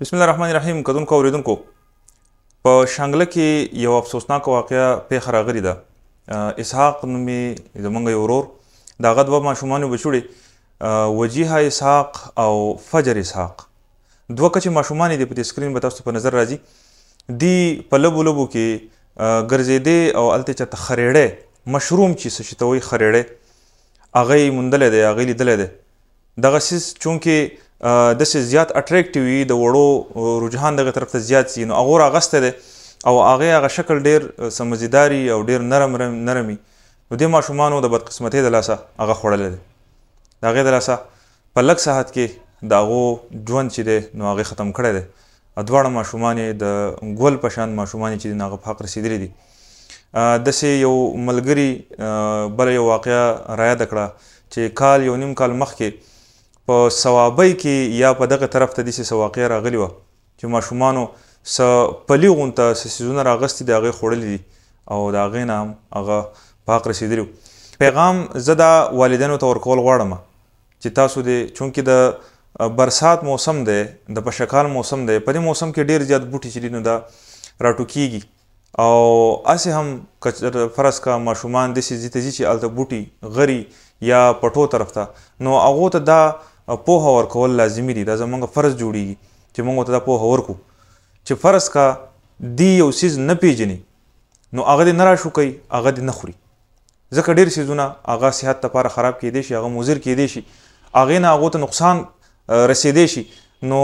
بسم الله الرحمن الرحیم کدونکو اوریدونکو په شانګله کې یو افسوسناک واقعیا پیښه راغلی ده اسحاق نومي زمونږ یو ورور دا غد و ماشومان وبچوړي وجیه اسحاق او فجر اسحاق دوه کچې ماشومان دي په سکرین به تاسو په نظر راځي دی په لبو لبو کې ګرځېدې او الته چا تخریړې مشروم چې څه شتوي خریړې اغه یې مندل دی اغه لیدل دی دغه سیس چونکه د څه زیات اټریکټیو وي د وړو رجحان دغه طرف ته زیات سي نو هغه راغسته ده او هغه هغه شکل ډیر سمزیداری او ډیر نرم نرمي نو د ماشومانو د بدقسمتۍ د لاسه هغه خوړل دي دا غي د لاسه په لک ساحت کې دا غو ژوند چې ده نو هغه ختم کړی دی ادواړه ماشومان د ګول پشان ماشومان چې نه غو فقر سیدري دي د سه یو ملګری بل یو واقعیا را یاد کړه چې کال یو نیم کال مخکې په ثوابۍ کې یا په دغه طرف ته داسې سواقع راغلی وه چې ماشومانو څه پلي غونته څه څیزونه راغستې د هغې خوړلي دي او د هغې نه هم هغه پاک رسېدلي پیغام زه دا والدینو ته ورکول غواړم چې تاسو د چونکې د برسات موسم دی د پشکال موسم دی په دې موسم کې ډېر زیات بوټي چې دي نو دا راټوکېږي او اسې هم کچر فرض کا ماشومان داسې ځي ته ځي چې هلته بوټي غري یا پټو طرف ته نو هغو ته دا په هور کول لازمی دي دا زمونږ فرض جوړیږي چې موږ ته دا په هور کو چې فرض کا دی یو سیز نه پیژني نو هغه دې نه راشو کوي هغه دې نه خوري ځکه ډیر سیزونه هغه صحت لپاره خراب کېدې شي هغه مضر کېدې شي هغه نه هغه ته نقصان رسیدې شي نو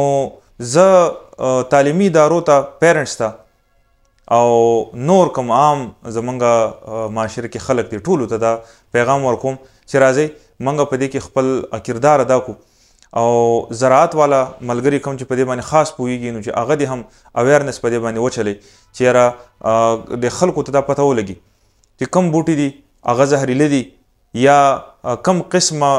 زه تعلیمی ادارو ته پیرنټس ته او نور کوم عام زمونږه معاشره کې خلک دي ټولو ته دا پیغام ورکوم چې راځي منګه په دې کې خپل کردار ادا کوو او زراعت والا ملګری کوم چې په دې باندې خاص پوهیږي نو چې هغه دې هم اویرنس په دې باندې وچلی چې را د خلکو ته دا پته ولګي چې کم بوټي دي هغه زهریله دي یا کم قسمه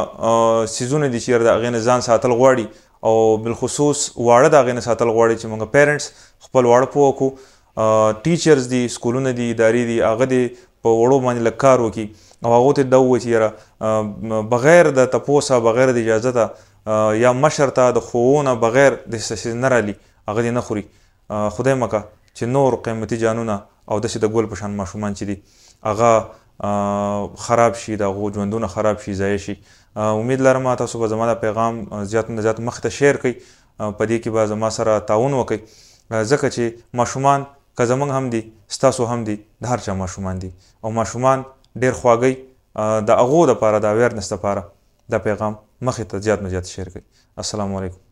سیزونه دي چې د هغې نه ځان ساتل غواړي او بالخصوص واړه د هغې نه ساتل غواړي چې موږ پیرنټس خپل واړه پوه کړو ټیچرز دي سکولونه دي ادارې دي هغه دې په وړو باندې لکار وکړي او هغه ته دا ووایي چې بغیر د تپوسه بغیر د اجازه ته یا مشر ته د خوونه بغیر د څه نه رالي هغه نه خوري خدای مکه چې نور قیمتي جانونه او د څه د ګول پشان ماشومان چي دي هغه خراب شي د غو ژوندونه خراب شي ځای شي امید لرم تاسو به زموږ پیغام زیات نه زیات مخ ته شیر کړئ پدې کې به زما سره تعاون وکړئ ځکه چې ماشومان که زمنګ هم دي ستاسو هم دي د هر چا ماشومان دي او ماشومان ډیر خواږي د اغو د پاره د اویرنس لپاره دا پیغام مخې ته زیات نه زیات شیر کړئ السلام علیکم